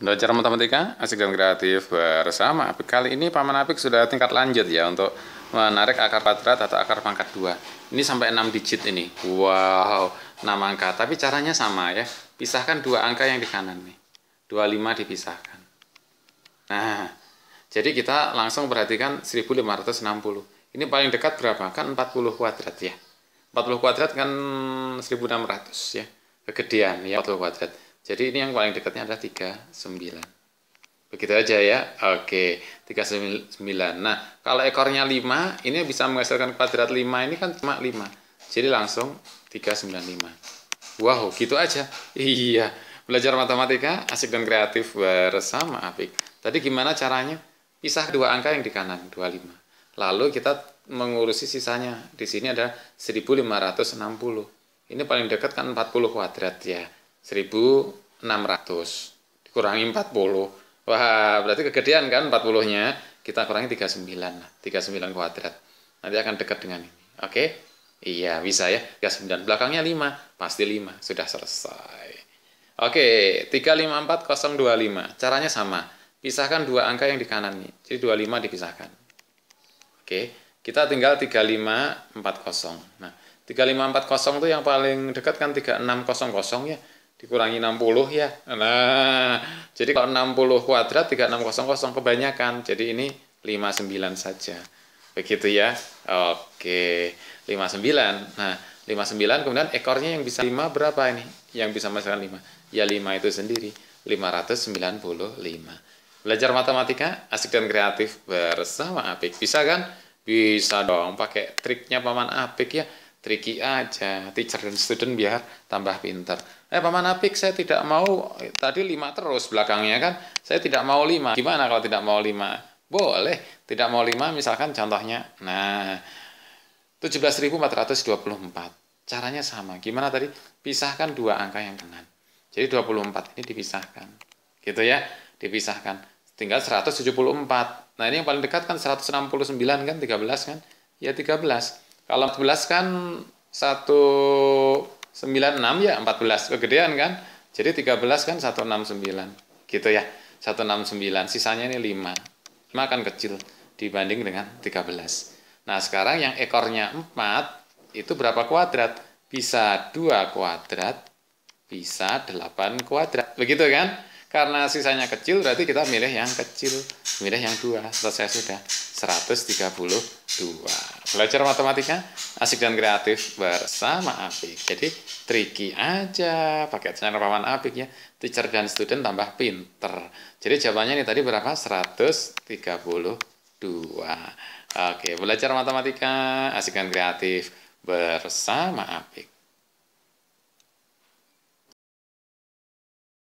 Belajar matematika asik dan kreatif bersama Apik. Kali ini Paman Apik sudah tingkat lanjut ya untuk menarik akar kuadrat atau akar pangkat 2. Ini sampai 6 digit ini. Wow, 6 angka. Tapi caranya sama ya. Pisahkan dua angka yang di kanan nih. 25 dipisahkan. Nah, jadi kita langsung perhatikan 1560. Ini paling dekat berapa? Kan 40 kuadrat ya. 40 kuadrat kan 1600 ya. Kegedean ya 40 kuadrat. Jadi ini yang paling dekatnya adalah 39. Begitu aja ya. Oke, 39. Nah, kalau ekornya 5, ini bisa menghasilkan kuadrat 5. Ini kan cuma 5. Jadi langsung 395. Wow, gitu aja. Iya. Belajar matematika asik dan kreatif bersama Apik. Tadi gimana caranya? Pisah dua angka yang di kanan, 25. Lalu kita mengurusi sisanya. Di sini ada 1560. Ini paling dekat kan 40 kuadrat ya. 1600 dikurangi 40 wah berarti kegedean kan 40 nya kita kurangi 39 39 nah, kuadrat nanti akan dekat dengan ini oke okay? iya bisa ya 39 belakangnya 5 pasti 5 sudah selesai oke okay, 354025 caranya sama pisahkan dua angka yang di kanan nih jadi 25 dipisahkan oke okay. kita tinggal 3540 nah 3540 itu yang paling dekat kan 3600 ya dikurangi 60 ya. Nah, jadi kalau 60 kuadrat 3600 kebanyakan. Jadi ini 59 saja. Begitu ya. Oke, 59. Nah, 59 kemudian ekornya yang bisa 5 berapa ini? Yang bisa menghasilkan 5. Ya 5 itu sendiri 595. Belajar matematika asik dan kreatif bersama Apik. Bisa kan? Bisa dong pakai triknya paman Apik ya tricky aja teacher dan student biar tambah pinter eh paman apik saya tidak mau tadi lima terus belakangnya kan saya tidak mau lima gimana kalau tidak mau lima boleh tidak mau lima misalkan contohnya nah 17.424 caranya sama gimana tadi pisahkan dua angka yang kanan jadi 24 ini dipisahkan gitu ya dipisahkan tinggal 174 nah ini yang paling dekat kan 169 kan 13 kan ya 13 kalau 14 kan 196 ya 14 kegedean kan. Jadi 13 kan 169. Gitu ya. 169. Sisanya ini 5. 5 kan kecil dibanding dengan 13. Nah, sekarang yang ekornya 4 itu berapa kuadrat? Bisa 2 kuadrat, bisa 8 kuadrat. Begitu kan? Karena sisanya kecil berarti kita milih yang kecil, milih yang 2. Selesai sudah. 132. Belajar matematika asik dan kreatif bersama Apik. Jadi tricky aja pakai channel paman Apik ya. Teacher dan student tambah pinter. Jadi jawabannya ini tadi berapa? 132. Oke, belajar matematika asik dan kreatif bersama Apik.